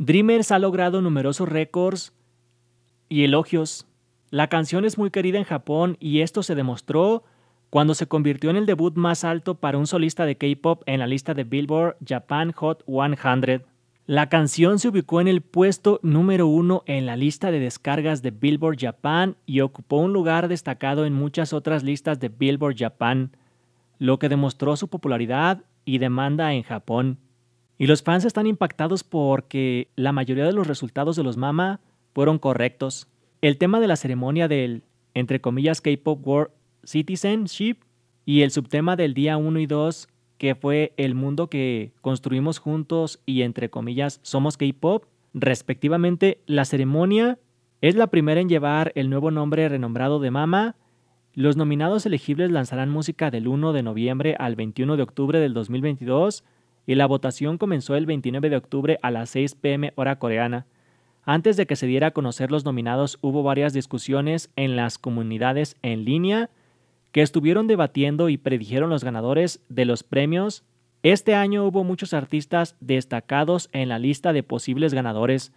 Dreamers ha logrado numerosos récords y elogios. La canción es muy querida en Japón y esto se demostró cuando se convirtió en el debut más alto para un solista de K-pop en la lista de Billboard Japan Hot 100. La canción se ubicó en el puesto número uno en la lista de descargas de Billboard Japan y ocupó un lugar destacado en muchas otras listas de Billboard Japan, lo que demostró su popularidad y demanda en Japón. Y los fans están impactados porque la mayoría de los resultados de los Mama fueron correctos. El tema de la ceremonia del, entre comillas, K-Pop World Citizenship y el subtema del día 1 y 2, que fue el mundo que construimos juntos y, entre comillas, somos K-Pop, respectivamente, la ceremonia es la primera en llevar el nuevo nombre renombrado de Mama. Los nominados elegibles lanzarán música del 1 de noviembre al 21 de octubre del 2022 y la votación comenzó el 29 de octubre a las 6 pm hora coreana. Antes de que se diera a conocer los nominados hubo varias discusiones en las comunidades en línea que estuvieron debatiendo y predijeron los ganadores de los premios. Este año hubo muchos artistas destacados en la lista de posibles ganadores,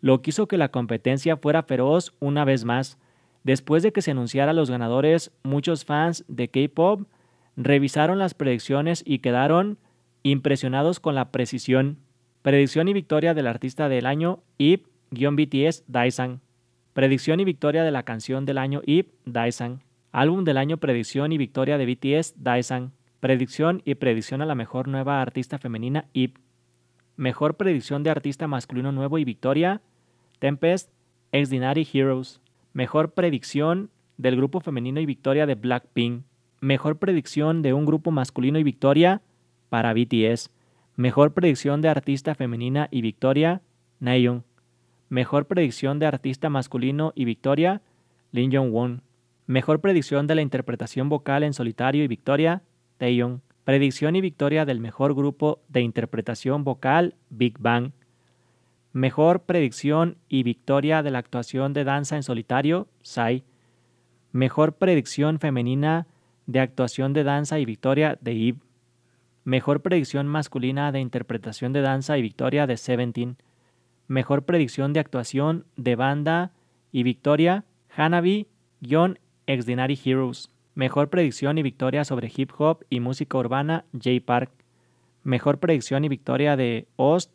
lo que hizo que la competencia fuera feroz una vez más. Después de que se anunciara los ganadores, muchos fans de K-Pop revisaron las predicciones y quedaron impresionados con la precisión, predicción y victoria del artista del año Ip-BTS dyson predicción y victoria de la canción del año Ip dyson álbum del año predicción y victoria de BTS dyson predicción y predicción a la mejor nueva artista femenina Ip, mejor predicción de artista masculino nuevo y victoria Tempest Dinari Heroes, mejor predicción del grupo femenino y victoria de Blackpink, mejor predicción de un grupo masculino y victoria para BTS. Mejor predicción de artista femenina y victoria, Nayeon. Mejor predicción de artista masculino y victoria, Lin Jong-won. Mejor predicción de la interpretación vocal en solitario y victoria, Taeyong. Predicción y victoria del mejor grupo de interpretación vocal, Big Bang. Mejor predicción y victoria de la actuación de danza en solitario, Sai. Mejor predicción femenina de actuación de danza y victoria de Mejor predicción masculina de interpretación de danza y victoria de Seventeen. Mejor predicción de actuación de banda y victoria Hanabi-Exdinary Heroes. Mejor predicción y victoria sobre hip hop y música urbana Jay Park. Mejor predicción y victoria de Ost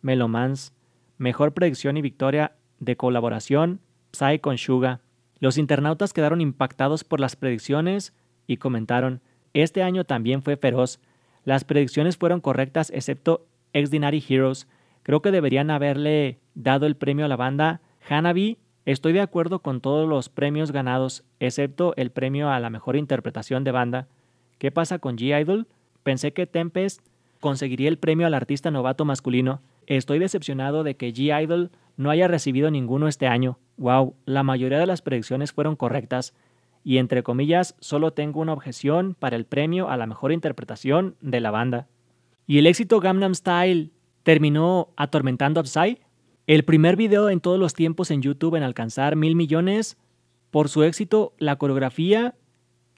Melomans. Mejor predicción y victoria de colaboración Psy con Suga. Los internautas quedaron impactados por las predicciones y comentaron, este año también fue feroz. Las predicciones fueron correctas excepto Ex-Dinari Heroes. Creo que deberían haberle dado el premio a la banda Hanabi. Estoy de acuerdo con todos los premios ganados, excepto el premio a la mejor interpretación de banda. ¿Qué pasa con G-Idol? Pensé que Tempest conseguiría el premio al artista novato masculino. Estoy decepcionado de que G-Idol no haya recibido ninguno este año. Wow, la mayoría de las predicciones fueron correctas, y entre comillas, solo tengo una objeción para el premio a la mejor interpretación de la banda. ¿Y el éxito Gamnam Style terminó atormentando a Psy? El primer video en todos los tiempos en YouTube en alcanzar mil millones. Por su éxito, la coreografía,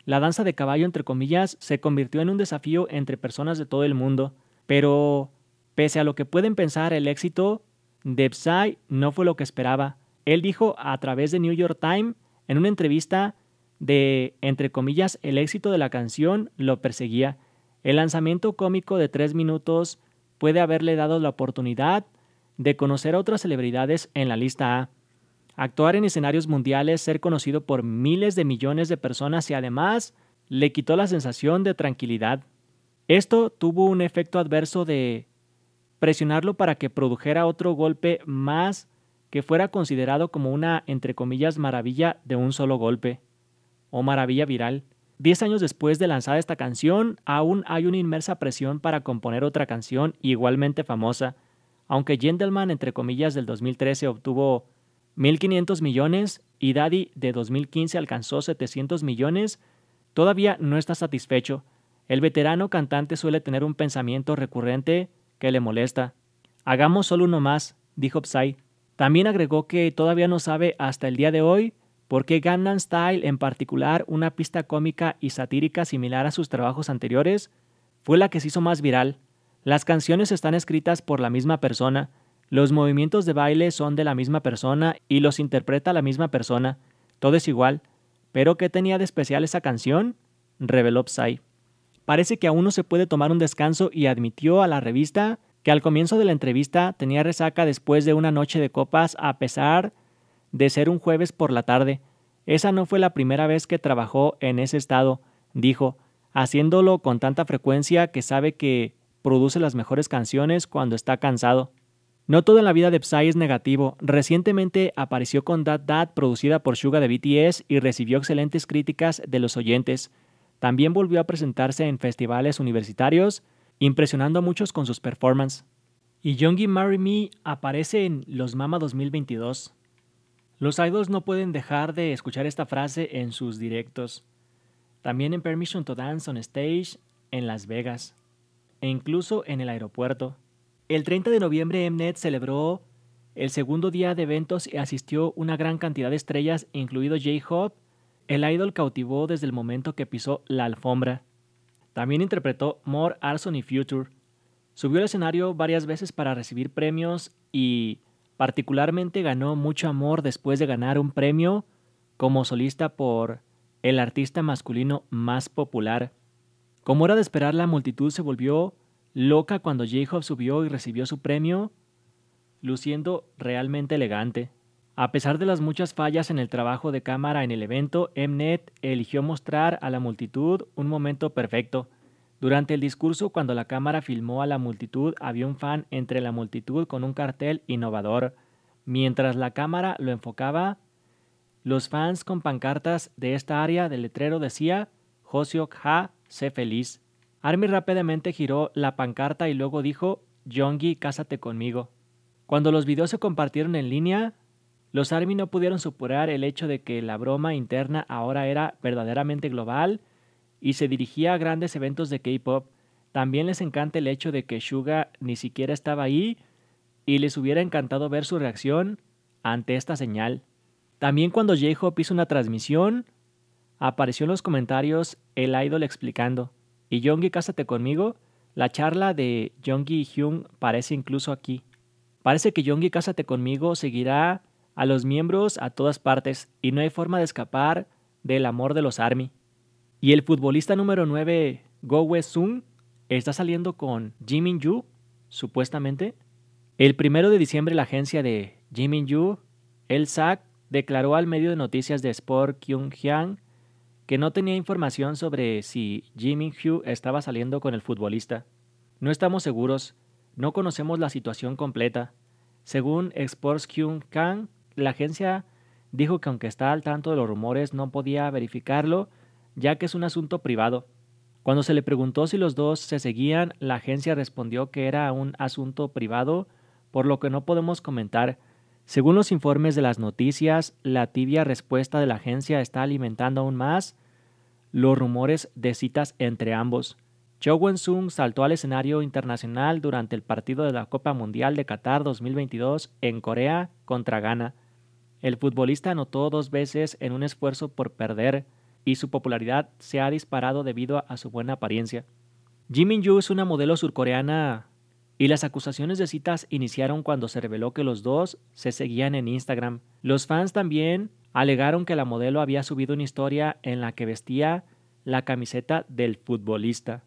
la danza de caballo, entre comillas, se convirtió en un desafío entre personas de todo el mundo. Pero, pese a lo que pueden pensar, el éxito de Psy no fue lo que esperaba. Él dijo a través de New York Times en una entrevista de, entre comillas, el éxito de la canción lo perseguía. El lanzamiento cómico de tres minutos puede haberle dado la oportunidad de conocer a otras celebridades en la lista A, actuar en escenarios mundiales, ser conocido por miles de millones de personas y además le quitó la sensación de tranquilidad. Esto tuvo un efecto adverso de presionarlo para que produjera otro golpe más que fuera considerado como una, entre comillas, maravilla de un solo golpe o maravilla viral. Diez años después de lanzada esta canción, aún hay una inmersa presión para componer otra canción igualmente famosa. Aunque Gentleman, entre comillas, del 2013 obtuvo 1.500 millones y Daddy de 2015 alcanzó 700 millones, todavía no está satisfecho. El veterano cantante suele tener un pensamiento recurrente que le molesta. Hagamos solo uno más, dijo Psy. También agregó que todavía no sabe hasta el día de hoy porque Gangnam Style, en particular una pista cómica y satírica similar a sus trabajos anteriores, fue la que se hizo más viral. Las canciones están escritas por la misma persona, los movimientos de baile son de la misma persona y los interpreta la misma persona, todo es igual. Pero ¿qué tenía de especial esa canción? Reveló Psy. Parece que aún uno se puede tomar un descanso y admitió a la revista que al comienzo de la entrevista tenía resaca después de una noche de copas a pesar de ser un jueves por la tarde. Esa no fue la primera vez que trabajó en ese estado, dijo, haciéndolo con tanta frecuencia que sabe que produce las mejores canciones cuando está cansado. No todo en la vida de Psy es negativo. Recientemente apareció con That That, producida por Suga de BTS, y recibió excelentes críticas de los oyentes. También volvió a presentarse en festivales universitarios, impresionando a muchos con sus performances. Y Youngie Marry Me aparece en Los Mama 2022. Los idols no pueden dejar de escuchar esta frase en sus directos. También en Permission to Dance on Stage en Las Vegas e incluso en el aeropuerto. El 30 de noviembre Mnet celebró el segundo día de eventos y asistió una gran cantidad de estrellas, incluido J-Hope. El idol cautivó desde el momento que pisó la alfombra. También interpretó More Arson y Future. Subió al escenario varias veces para recibir premios y Particularmente ganó mucho amor después de ganar un premio como solista por el artista masculino más popular. Como era de esperar, la multitud se volvió loca cuando j subió y recibió su premio, luciendo realmente elegante. A pesar de las muchas fallas en el trabajo de cámara en el evento, Mnet eligió mostrar a la multitud un momento perfecto. Durante el discurso, cuando la cámara filmó a la multitud, había un fan entre la multitud con un cartel innovador. Mientras la cámara lo enfocaba, los fans con pancartas de esta área del letrero decía, «Josio Ha, sé feliz. Army rápidamente giró la pancarta y luego dijo, Yongi, cásate conmigo. Cuando los videos se compartieron en línea, los Army no pudieron superar el hecho de que la broma interna ahora era verdaderamente global y se dirigía a grandes eventos de K-Pop, también les encanta el hecho de que Suga ni siquiera estaba ahí y les hubiera encantado ver su reacción ante esta señal. También cuando J-Hope hizo una transmisión, apareció en los comentarios el idol explicando, y Yongi cásate conmigo, la charla de Yongi y Hyung parece incluso aquí. Parece que Yongi cásate conmigo seguirá a los miembros a todas partes y no hay forma de escapar del amor de los ARMY. Y el futbolista número 9, Go Sung, está saliendo con Jimin Yu, supuestamente. El primero de diciembre, la agencia de Jimin Yu, el SAC, declaró al medio de noticias de Sport Kyung-hyang que no tenía información sobre si Jimin Yu estaba saliendo con el futbolista. No estamos seguros, no conocemos la situación completa. Según Sports Kyung-kang, la agencia dijo que aunque está al tanto de los rumores no podía verificarlo ya que es un asunto privado. Cuando se le preguntó si los dos se seguían, la agencia respondió que era un asunto privado, por lo que no podemos comentar. Según los informes de las noticias, la tibia respuesta de la agencia está alimentando aún más los rumores de citas entre ambos. Cho Wen-sung saltó al escenario internacional durante el partido de la Copa Mundial de Qatar 2022 en Corea contra Ghana. El futbolista anotó dos veces en un esfuerzo por perder y su popularidad se ha disparado debido a, su buena apariencia. Jimin Yoo es una modelo surcoreana y las acusaciones de citas iniciaron cuando se reveló que los dos se seguían en Instagram. Los fans también alegaron que la modelo había subido una historia en la que vestía la camiseta del futbolista.